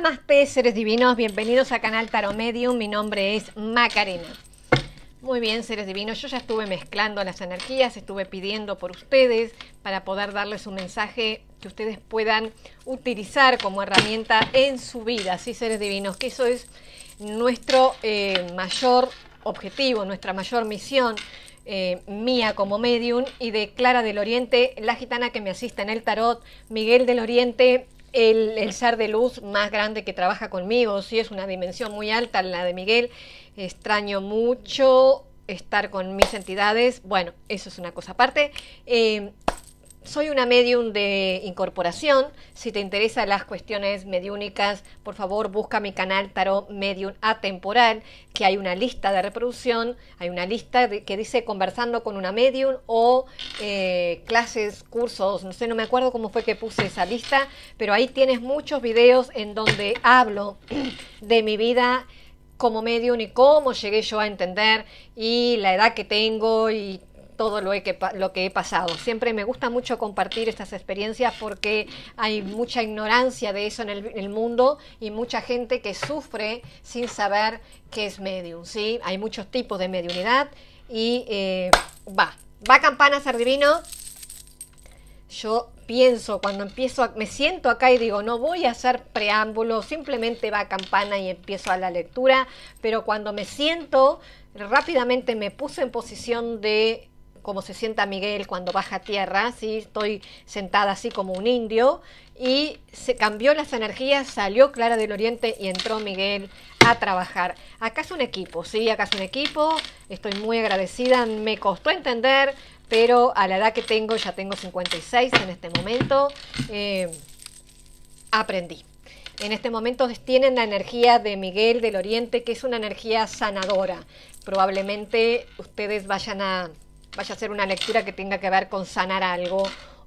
más seres divinos, bienvenidos a Canal Tarot Medium. Mi nombre es Macarena. Muy bien, seres divinos, yo ya estuve mezclando las energías, estuve pidiendo por ustedes para poder darles un mensaje que ustedes puedan utilizar como herramienta en su vida, ¿sí, seres divinos? Que eso es nuestro eh, mayor objetivo, nuestra mayor misión, eh, mía como medium y de Clara del Oriente, la gitana que me asista en el tarot, Miguel del Oriente, el, el de luz más grande que trabaja conmigo, sí, es una dimensión muy alta la de Miguel. Extraño mucho estar con mis entidades. Bueno, eso es una cosa aparte. Eh, soy una medium de incorporación. Si te interesan las cuestiones mediúnicas, por favor busca mi canal Tarot Medium Atemporal, que hay una lista de reproducción, hay una lista que dice conversando con una medium o eh, clases, cursos, no sé, no me acuerdo cómo fue que puse esa lista, pero ahí tienes muchos videos en donde hablo de mi vida como medium y cómo llegué yo a entender y la edad que tengo y todo lo, que, lo que he pasado. Siempre me gusta mucho compartir estas experiencias porque hay mucha ignorancia de eso en el, mundo y mucha gente que sufre sin saber qué es medium. ¿sí? Hay muchos tipos de mediunidad y eh, va. Va campana ser divino. Yo pienso, cuando empiezo, me siento acá y digo, no voy a hacer preámbulo, simplemente va a campana y empiezo a la lectura, pero cuando me siento, rápidamente me puse en posición de como se sienta Miguel cuando baja a tierra, ¿sí? estoy sentada así como un indio, y se cambió las energías, salió Clara del Oriente y entró Miguel a trabajar. Acá es un equipo, sí, acá es un equipo, estoy muy agradecida, me costó entender, pero a la edad que tengo, ya tengo 56 en este momento, eh, aprendí. En este momento tienen la energía de Miguel del Oriente, que es una energía sanadora. Probablemente ustedes vayan a vaya a ser una lectura que tenga que ver con sanar algo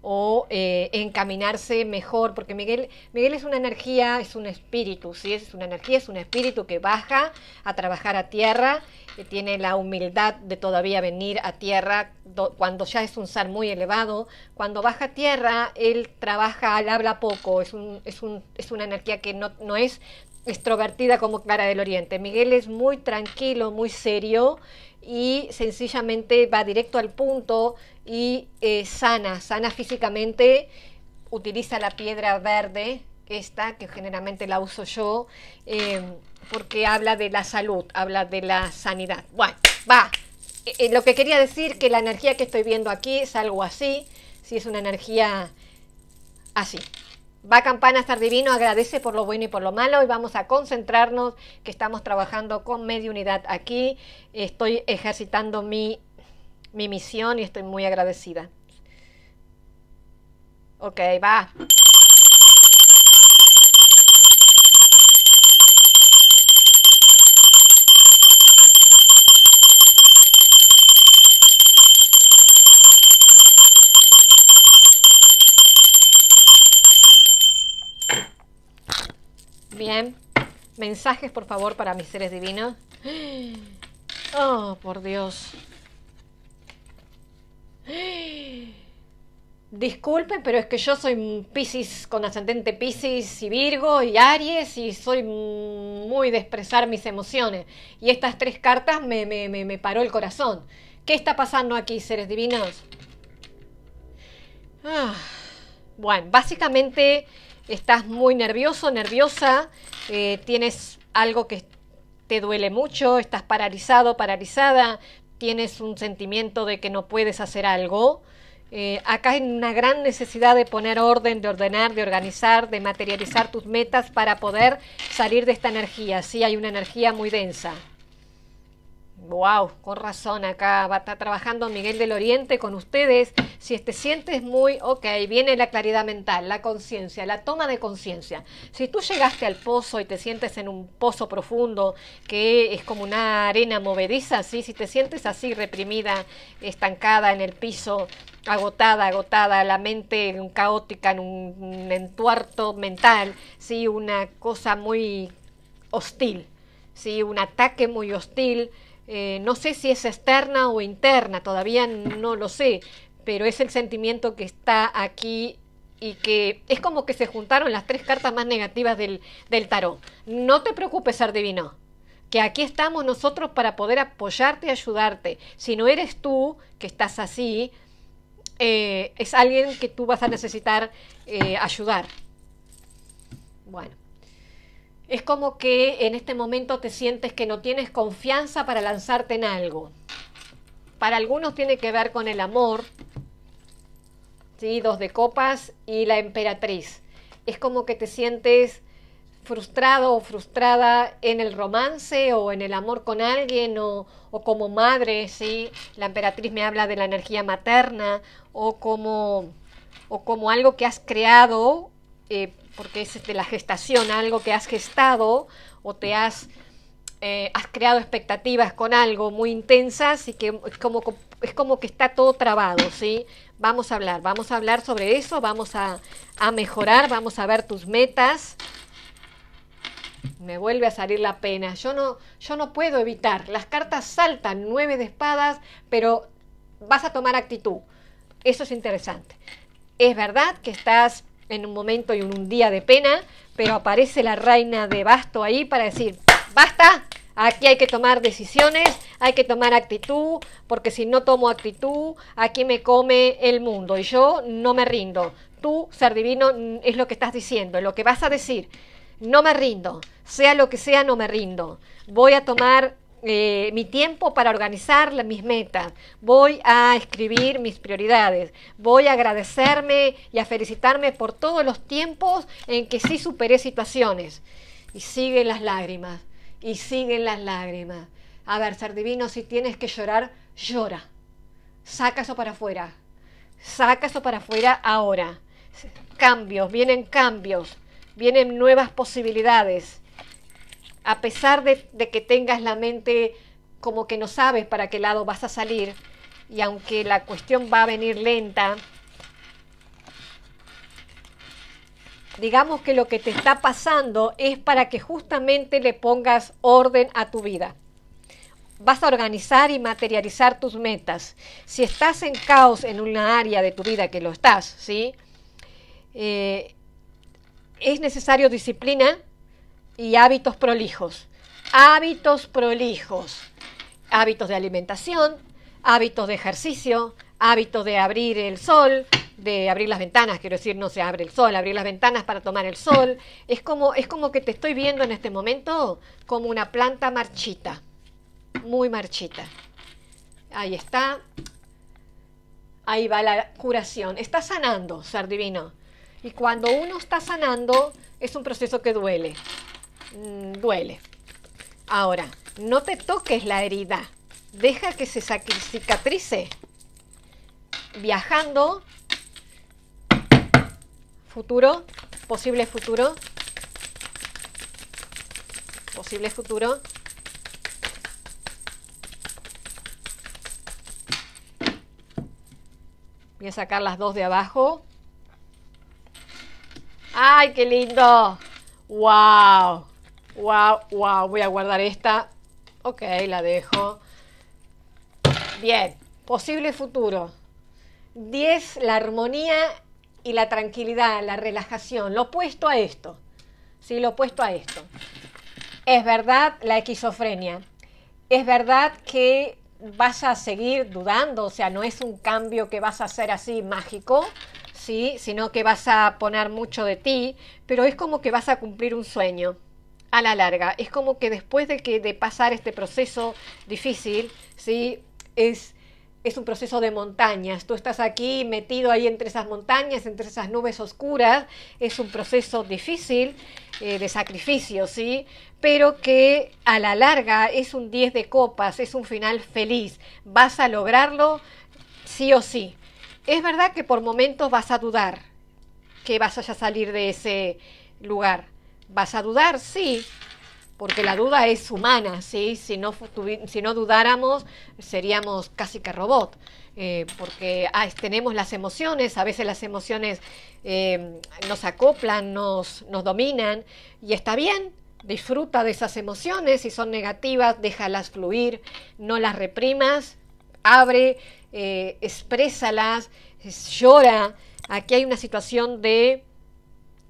o eh, encaminarse mejor, porque Miguel, Miguel es una energía, es un espíritu, ¿sí? es una energía, es un espíritu que baja a trabajar a tierra, que tiene la humildad de todavía venir a tierra, cuando ya es un ser muy elevado, cuando baja a tierra, él trabaja, él habla poco, es, un, es, un, es una energía que no, no es extrovertida como Clara del Oriente. Miguel es muy tranquilo, muy serio y sencillamente va directo al punto y eh, sana, sana físicamente, utiliza la piedra verde, esta que generalmente la uso yo, eh, porque habla de la salud, habla de la sanidad. Bueno, va. Eh, lo que quería decir que la energía que estoy viendo aquí es algo así, si es una energía así. Va Campana estar divino, agradece por lo bueno y por lo malo y vamos a concentrarnos que estamos trabajando con media unidad aquí. Estoy ejercitando mi, mi misión y estoy muy agradecida. Ok, va. por favor, para mis seres divinos. Oh, por Dios. disculpen, pero es que yo soy Piscis con ascendente Piscis y Virgo y Aries y soy muy de expresar mis emociones. Y estas tres cartas me, me, me, paró el corazón. ¿Qué está pasando aquí, seres divinos? Ah, bueno, básicamente estás muy nervioso, nerviosa. Eh, tienes algo que te duele mucho, estás paralizado, paralizada, tienes un sentimiento de que no puedes hacer algo. Eh, acá hay una gran necesidad de poner orden, de ordenar, de organizar, de materializar tus metas para poder salir de esta energía. Sí, hay una energía muy densa. Wow, con razón, acá va a estar trabajando Miguel del Oriente con ustedes. Si te sientes muy, ok, viene la claridad mental, la conciencia, la toma de conciencia. Si tú llegaste al pozo y te sientes en un pozo profundo que es como una arena movediza, ¿sí? si te sientes así reprimida, estancada en el piso, agotada, agotada, la mente caótica, en un entuerto mental, ¿sí? una cosa muy hostil, ¿sí? un ataque muy hostil eh, no sé si es externa o interna, todavía no lo sé, pero es el sentimiento que está aquí y que es como que se juntaron las tres cartas más negativas del, tarot. No te preocupes, Ardivino, que aquí estamos nosotros para poder apoyarte y ayudarte. Si no eres tú que estás así, eh, es alguien que tú vas a necesitar eh, ayudar. Bueno. Es como que en este momento te sientes que no tienes confianza para lanzarte en algo. Para algunos tiene que ver con el amor, ¿sí? dos de copas y la emperatriz. Es como que te sientes frustrado o frustrada en el romance o en el amor con alguien o, como madre, ¿sí? La emperatriz me habla de la energía materna o como, o como algo que has creado eh, porque es de este, la gestación, algo que has gestado o te has, eh, has creado expectativas con algo muy intensas y que es como, es como que está todo trabado, ¿sí? Vamos a hablar, vamos a hablar sobre eso, vamos a, a mejorar, vamos a ver tus metas. Me vuelve a salir la pena. Yo no, yo no puedo evitar. Las cartas saltan, nueve de espadas, pero vas a tomar actitud. Eso es interesante. Es verdad que estás en un momento y en un día de pena, pero aparece la reina de Basto ahí para decir, basta, aquí hay que tomar decisiones, hay que tomar actitud, porque si no tomo actitud, aquí me come el mundo y yo no me rindo. Tú, ser divino, es lo que estás diciendo, lo que vas a decir. No me rindo, sea lo que sea, no me rindo. Voy a tomar eh, mi tiempo para organizar mis metas, voy a escribir mis prioridades, voy a agradecerme y a felicitarme por todos los tiempos en que sí superé situaciones. Y siguen las lágrimas, y siguen las lágrimas. A ver, ser divino, si tienes que llorar, llora. Saca eso para afuera. Saca eso para afuera ahora. Cambios, vienen cambios, vienen nuevas posibilidades a pesar de, que tengas la mente como que no sabes para qué lado vas a salir, y aunque la cuestión va a venir lenta, digamos que lo que te está pasando es para que justamente le pongas orden a tu vida. Vas a organizar y materializar tus metas. Si estás en caos en una área de tu vida que lo estás, ¿sí? Eh, es necesario disciplina y hábitos prolijos. Hábitos prolijos. Hábitos de alimentación, hábitos de ejercicio, hábitos de abrir el sol, de abrir las ventanas, quiero decir, no se abre el sol, abrir las ventanas para tomar el sol. Es como, es como que te estoy viendo en este momento como una planta marchita, muy marchita. Ahí está. Ahí va la curación. Está sanando, ser divino. Y cuando uno está sanando, es un proceso que duele. Mm, duele. Ahora, no te toques la herida, deja que se cicatrice. Viajando, futuro, posible futuro, posible futuro. Voy a sacar las dos de abajo. ¡Ay, qué lindo! ¡Wow! Wow, wow, voy a guardar esta. Ok, la dejo. Bien, posible futuro. 10, la armonía y la tranquilidad, la relajación, lo opuesto a esto. Sí, lo opuesto a esto. Es verdad la esquizofrenia. Es verdad que vas a seguir dudando, o sea, no es un cambio que vas a hacer así mágico, ¿sí? sino que vas a poner mucho de ti, pero es como que vas a cumplir un sueño a la larga. Es como que después de que de pasar este proceso difícil, sí, es es un proceso de montañas. Tú estás aquí metido ahí entre esas montañas, entre esas nubes oscuras. Es un proceso difícil eh, de sacrificio, ¿sí? Pero que a la larga es un 10 de copas, es un final feliz. Vas a lograrlo sí o sí. Es verdad que por momentos vas a dudar que vas a salir de ese lugar ¿Vas a dudar? Sí, porque la duda es humana, ¿sí? Si no, si no dudáramos, seríamos casi que robot. Eh, porque ah, tenemos las emociones, a veces las emociones eh, nos acoplan, nos, dominan, y está bien, disfruta de esas emociones, si son negativas, déjalas fluir, no las reprimas, abre, eh, exprésalas, llora. Aquí hay una situación de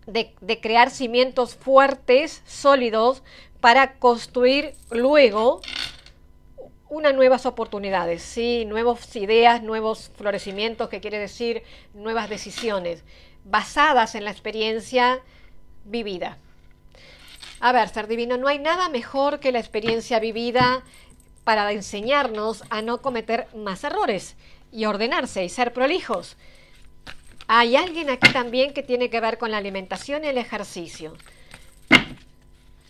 de, crear cimientos fuertes, sólidos, para construir luego unas nuevas oportunidades, sí, nuevas ideas, nuevos florecimientos, que quiere decir nuevas decisiones, basadas en la experiencia vivida. A ver, ser divino, no hay nada mejor que la experiencia vivida para enseñarnos a no cometer más errores y ordenarse y ser prolijos. Hay alguien aquí también que tiene que ver con la alimentación y el ejercicio.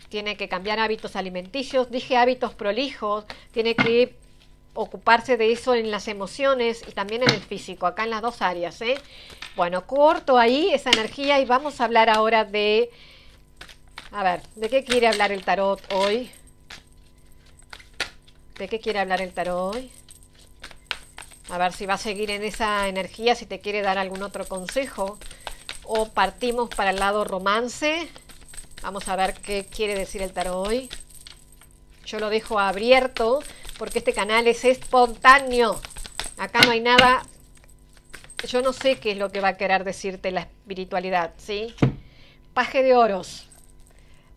Tiene que cambiar hábitos alimenticios, dije hábitos prolijos, tiene que ocuparse de eso en las emociones y también en el físico, acá en las dos áreas. ¿eh? Bueno, corto ahí esa energía y vamos a hablar ahora de... A ver, ¿de qué quiere hablar el tarot hoy? ¿De qué quiere hablar el tarot hoy? a ver si va a seguir en esa energía, si te quiere dar algún otro consejo. O partimos para el lado romance. Vamos a ver qué quiere decir el tarot hoy. Yo lo dejo abierto porque este canal es espontáneo. Acá no hay nada. Yo no sé qué es lo que va a querer decirte la espiritualidad, ¿sí? Paje de oros.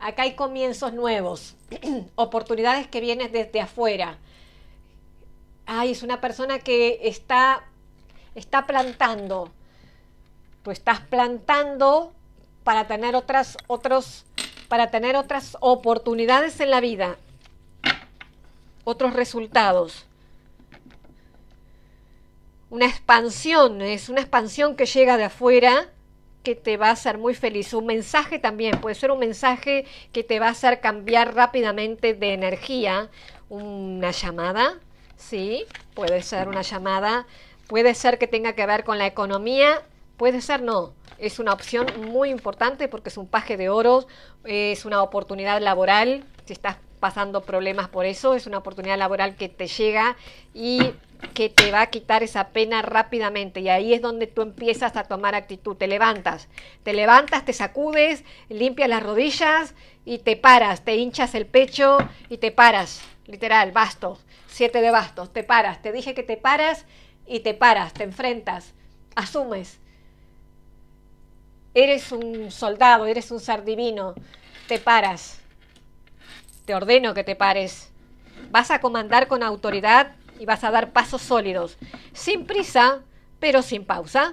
Acá hay comienzos nuevos, oportunidades que vienen desde afuera. Ay, es una persona que está, está plantando. Tú estás plantando para tener otras, otros, para tener otras oportunidades en la vida, otros resultados. Una expansión, es una expansión que llega de afuera que te va a hacer muy feliz. Un mensaje también, puede ser un mensaje que te va a hacer cambiar rápidamente de energía, una llamada, ¿sí? Puede ser una llamada, puede ser que tenga que ver con la economía, puede ser no. Es una opción muy importante porque es un paje de oro, es una oportunidad laboral, si estás pasando problemas por eso, es una oportunidad laboral que te llega y que te va a quitar esa pena rápidamente y ahí es donde tú empiezas a tomar actitud, te levantas, te levantas, te sacudes, limpias las rodillas y te paras, te hinchas el pecho y te paras, literal, basto. Siete de bastos, te paras, te dije que te paras y te paras, te enfrentas, asumes. Eres un soldado, eres un ser divino, te paras. Te ordeno que te pares. Vas a comandar con autoridad y vas a dar pasos sólidos, sin prisa, pero sin pausa.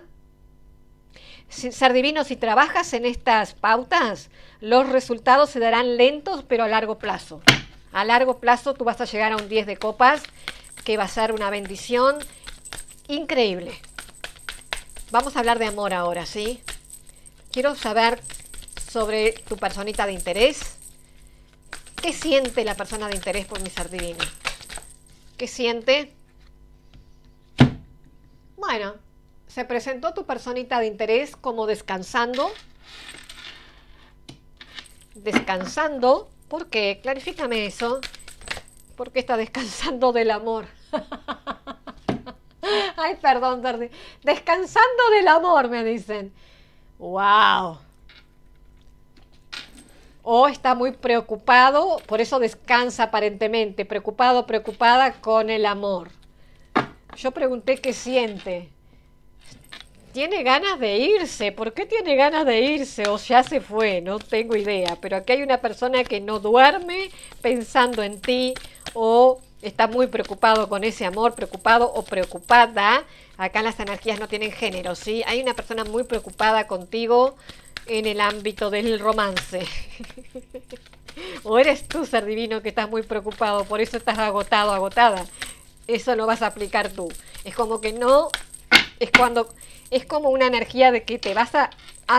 Sin ser divino, si trabajas en estas pautas, los resultados se darán lentos pero a largo plazo a largo plazo tú vas a llegar a un 10 de copas, que va a ser una bendición increíble. Vamos a hablar de amor ahora, ¿sí? Quiero saber sobre tu personita de interés. ¿Qué siente la persona de interés por mi sardina. ¿Qué siente? Bueno, se presentó tu personita de interés como descansando. Descansando ¿Por qué? Clarifícame eso. ¿Por qué está descansando del amor? Ay, perdón, perdí. Descansando del amor, me dicen. ¡Wow! O está muy preocupado, por eso descansa aparentemente, preocupado, preocupada con el amor. Yo pregunté qué siente tiene ganas de irse. ¿Por qué tiene ganas de irse? O ya se fue, no tengo idea. Pero aquí hay una persona que no duerme pensando en ti o está muy preocupado con ese amor, preocupado o preocupada. Acá las energías no tienen género, ¿sí? Hay una persona muy preocupada contigo en el ámbito del romance. o eres tú, ser divino, que estás muy preocupado, por eso estás agotado, agotada. Eso lo vas a aplicar tú. Es como que no es cuando es como una energía de que te vas a,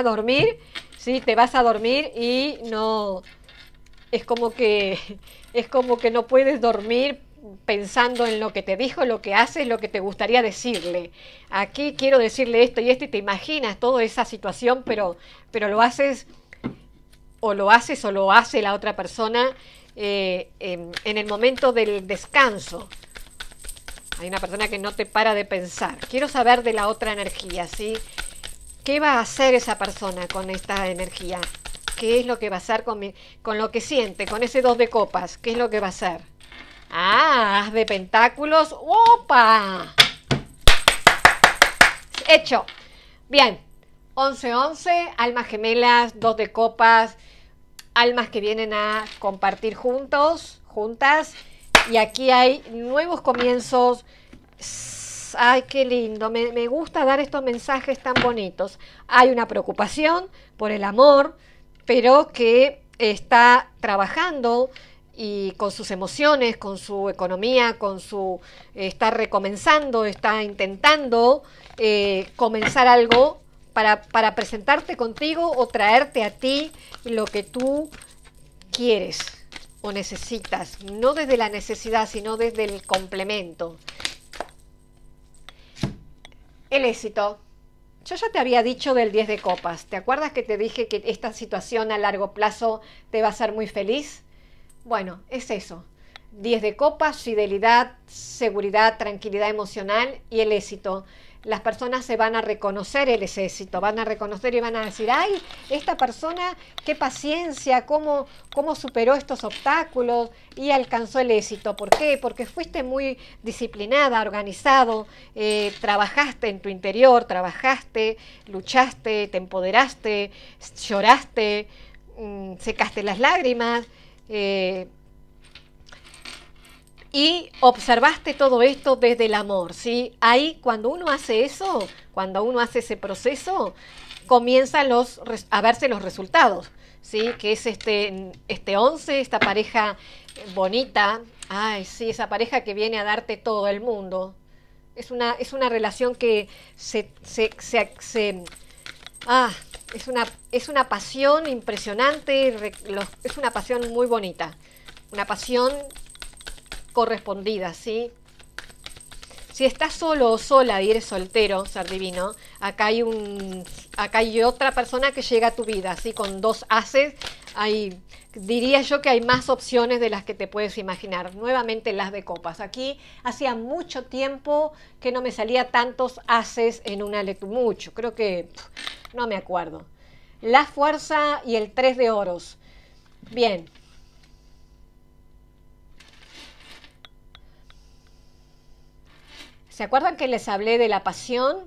dormir, ¿sí? Te vas a dormir y no, es como que, es como que no puedes dormir pensando en lo que te dijo, lo que haces, lo que te gustaría decirle. Aquí quiero decirle esto y esto y te imaginas toda esa situación, pero, pero lo haces o lo haces o lo hace la otra persona eh, en el momento del descanso, hay una persona que no te para de pensar. Quiero saber de la otra energía, ¿sí? ¿Qué va a hacer esa persona con esta energía? ¿Qué es lo que va a hacer con, con lo que siente, con ese dos de copas? ¿Qué es lo que va a hacer? Ah, de pentáculos. ¡Opa! Hecho. Bien. 11-11, almas gemelas, dos de copas, almas que vienen a compartir juntos, juntas y aquí hay nuevos comienzos. Ay, qué lindo, me, gusta dar estos mensajes tan bonitos. Hay una preocupación por el amor, pero que está trabajando y con sus emociones, con su economía, con su está recomenzando, está intentando eh, comenzar algo para, para presentarte contigo o traerte a ti lo que tú quieres o necesitas, no desde la necesidad, sino desde el complemento. El éxito. Yo ya te había dicho del 10 de copas. ¿Te acuerdas que te dije que esta situación a largo plazo te va a ser muy feliz? Bueno, es eso. 10 de copas, fidelidad, seguridad, tranquilidad emocional y el éxito las personas se van a reconocer el éxito, van a reconocer y van a decir, ay, esta persona, qué paciencia, cómo, superó estos obstáculos y alcanzó el éxito. ¿Por qué? Porque fuiste muy disciplinada, organizado, eh, trabajaste en tu interior, trabajaste, luchaste, te empoderaste, lloraste, mm, secaste las lágrimas. Eh, y observaste todo esto desde el amor, ¿sí? Ahí cuando uno hace eso, cuando uno hace ese proceso, comienzan los, a verse los resultados, ¿sí? Que es este, este 11, esta pareja bonita, ay, sí, esa pareja que viene a darte todo el mundo. Es una, es una relación que se, se, ah, es una, es una pasión impresionante, es una pasión muy bonita, una pasión correspondidas, ¿sí? Si estás solo o sola y eres soltero, ser divino, acá hay, un, acá hay otra persona que llega a tu vida, así Con dos haces, diría yo que hay más opciones de las que te puedes imaginar. Nuevamente las de copas. Aquí hacía mucho tiempo que no me salía tantos haces en una lectura, mucho, creo que no me acuerdo. La fuerza y el tres de oros. Bien, ¿Se acuerdan que les hablé de la pasión?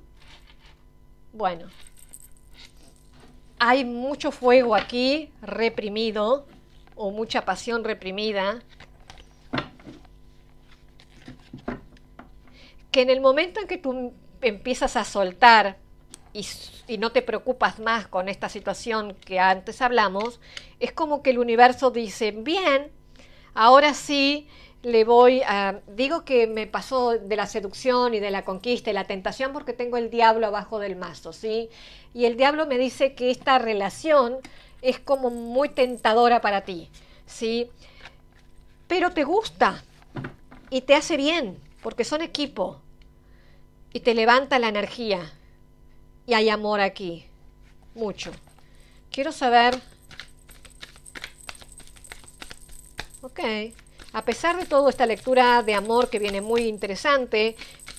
Bueno, hay mucho fuego aquí reprimido o mucha pasión reprimida que en el momento en que tú empiezas a soltar y, no te preocupas más con esta situación que antes hablamos, es como que el universo dice, bien, ahora sí le voy a... Digo que me pasó de la seducción y de la conquista y la tentación porque tengo el diablo abajo del mazo, ¿sí? Y el diablo me dice que esta relación es como muy tentadora para ti, ¿sí? Pero te gusta y te hace bien porque son equipo y te levanta la energía y hay amor aquí, mucho. Quiero saber... Ok. A pesar de todo, esta lectura de amor que viene muy interesante,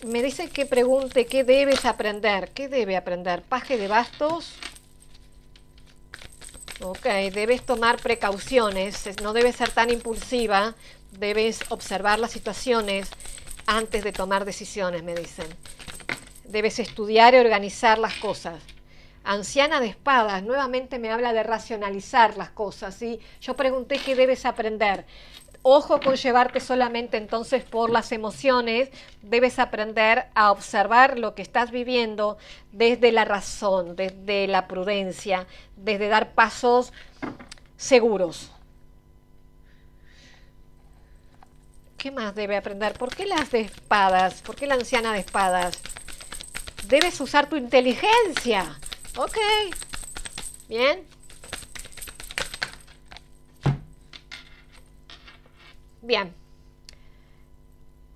me dice que pregunte qué debes aprender. ¿Qué debe aprender? Paje de bastos. Ok, debes tomar precauciones, no debes ser tan impulsiva, debes observar las situaciones antes de tomar decisiones, me dicen. Debes estudiar y organizar las cosas. Anciana de espadas, nuevamente me habla de racionalizar las cosas, Yo pregunté qué debes aprender ojo con llevarte solamente entonces por las emociones, debes aprender a observar lo que estás viviendo desde la razón, desde la prudencia, desde dar pasos seguros. ¿Qué más debe aprender? ¿Por qué las de espadas? ¿Por qué la anciana de espadas? Debes usar tu inteligencia. Ok. Bien. Bien,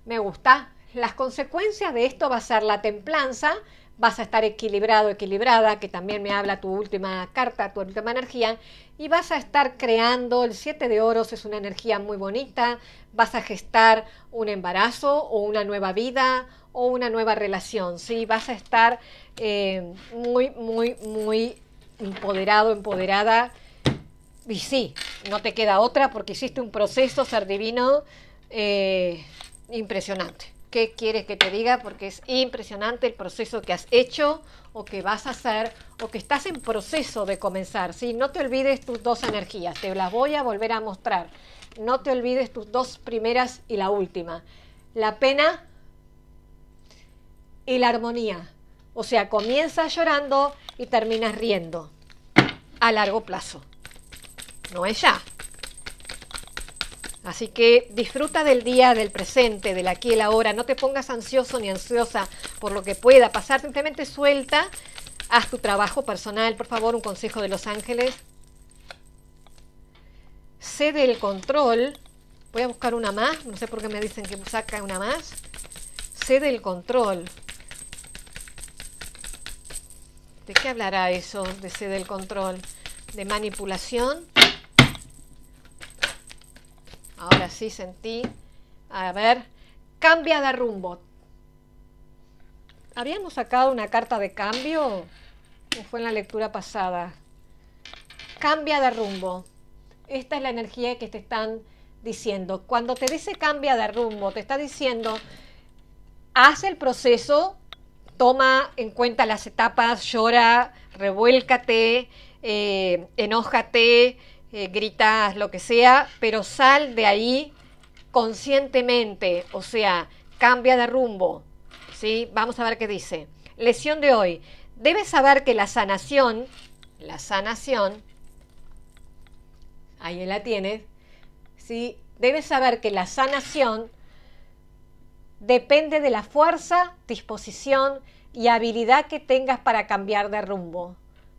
me gusta. Las consecuencias de esto va a ser la templanza, vas a estar equilibrado, equilibrada, que también me habla tu última carta, tu última energía, y vas a estar creando, el 7 de oros es una energía muy bonita, vas a gestar un embarazo o una nueva vida o una nueva relación, ¿sí? Vas a estar eh, muy, muy, muy empoderado, empoderada, y sí, no te queda otra porque hiciste un proceso ser divino eh, impresionante. ¿Qué quieres que te diga? Porque es impresionante el proceso que has hecho o que vas a hacer o que estás en proceso de comenzar. ¿sí? No te olvides tus dos energías, te las voy a volver a mostrar. No te olvides tus dos primeras y la última. La pena y la armonía. O sea, comienzas llorando y terminas riendo a largo plazo no es ya. Así que disfruta del día, del presente, del aquí y el ahora. No te pongas ansioso ni ansiosa por lo que pueda pasar. Simplemente suelta, haz tu trabajo personal. Por favor, un consejo de los ángeles. Cede el control. Voy a buscar una más. No sé por qué me dicen que saca una más. Cede el control. ¿De qué hablará eso de cede el control? ¿De manipulación? así sentí. A ver, cambia de rumbo. ¿Habíamos sacado una carta de cambio? fue en la lectura pasada? Cambia de rumbo. Esta es la energía que te están diciendo. Cuando te dice cambia de rumbo, te está diciendo, haz el proceso, toma en cuenta las etapas, llora, revuélcate, eh, enójate, eh, gritas lo que sea, pero sal de ahí conscientemente, o sea, cambia de rumbo. ¿sí? Vamos a ver qué dice. lesión de hoy. Debes saber que la sanación, la sanación, ahí la tienes, ¿sí? debes saber que la sanación depende de la fuerza, disposición y habilidad que tengas para cambiar de rumbo.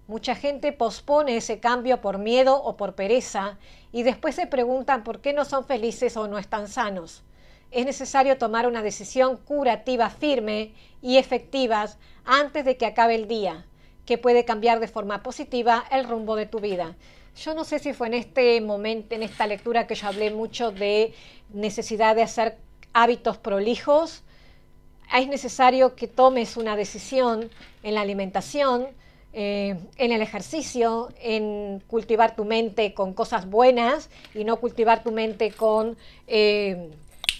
Mucha gente pospone ese cambio por miedo o por pereza y después se preguntan por qué no son felices o no están sanos. Es necesario tomar una decisión curativa firme y efectiva antes de que acabe el día, que puede cambiar de forma positiva el rumbo de tu vida. Yo no sé si fue en este momento, en esta lectura que yo hablé mucho de necesidad de hacer hábitos prolijos. Es necesario que tomes una decisión en la alimentación, eh, en el ejercicio, en cultivar tu mente con cosas buenas y no cultivar tu mente con, eh,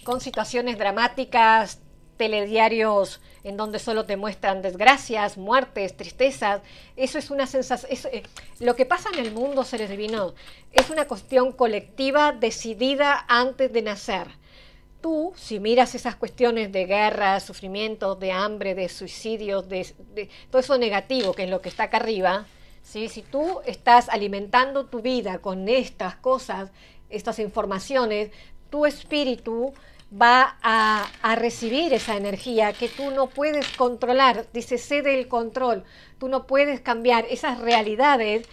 con situaciones dramáticas, telediarios en donde solo te muestran desgracias, muertes, tristezas. Eso es una sensación. Eh, lo que pasa en el mundo, seres divinos, es una cuestión colectiva decidida antes de nacer tú, si miras esas cuestiones de guerra, sufrimiento, de hambre, de suicidios, de, todo eso negativo que es lo que está acá arriba, si si tú estás alimentando tu vida con estas cosas, estas informaciones, tu espíritu va a, a, recibir esa energía que tú no puedes controlar. Dice, cede el control. Tú no puedes cambiar esas realidades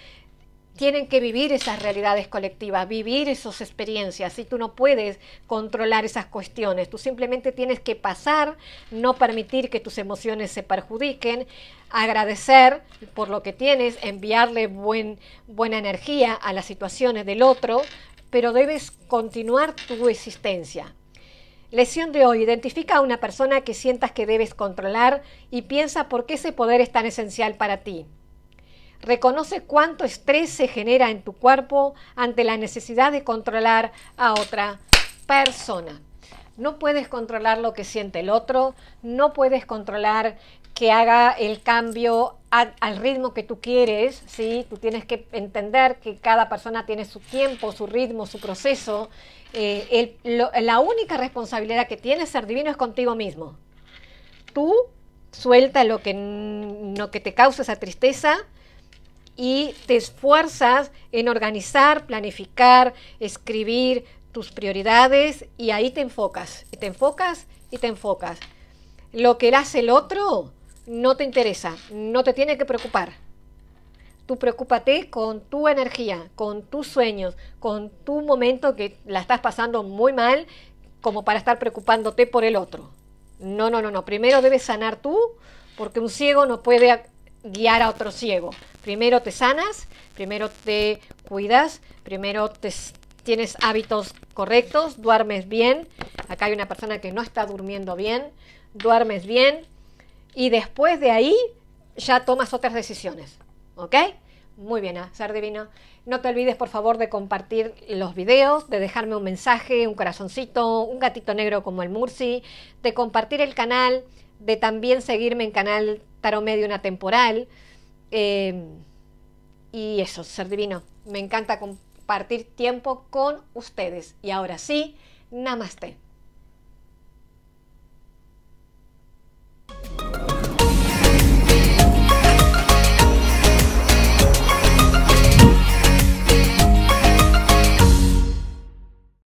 tienen que vivir esas realidades colectivas, vivir esas experiencias. Si tú no puedes controlar esas cuestiones, tú simplemente tienes que pasar, no permitir que tus emociones se perjudiquen, agradecer por lo que tienes, enviarle buena energía a las situaciones del otro, pero debes continuar tu existencia. Lesión de hoy. Identifica a una persona que sientas que debes controlar y piensa por qué ese poder es tan esencial para ti. Reconoce cuánto estrés se genera en tu cuerpo ante la necesidad de controlar a otra persona. No puedes controlar lo que siente el otro, no puedes controlar que haga el cambio al ritmo que tú quieres, ¿sí? Tú tienes que entender que cada persona tiene su tiempo, su ritmo, su proceso. Eh, la única responsabilidad que tiene ser divino es contigo mismo. Tú suelta lo lo que te causa esa tristeza, y te esfuerzas en organizar, planificar, escribir tus prioridades y ahí te enfocas, y te enfocas y te enfocas. Lo que hace el otro no te interesa, no te tiene que preocupar. Tú preocúpate con tu energía, con tus sueños, con tu momento que la estás pasando muy mal como para estar preocupándote por el otro. No, no, no, no. Primero debes sanar tú, porque un ciego no puede guiar a otro ciego. Primero te sanas, primero te cuidas, primero te, tienes hábitos correctos, duermes bien. Acá hay una persona que no está durmiendo bien, duermes bien y después de ahí ya tomas otras decisiones. ¿Ok? Muy bien, ser divino. No te olvides, por favor, de compartir los videos, de dejarme un mensaje, un corazoncito, un gatito negro como el Mursi, de compartir el canal de también seguirme en canal Tarot Medio una temporal. Eh, y eso, ser divino. Me encanta compartir tiempo con ustedes. Y ahora sí, namaste.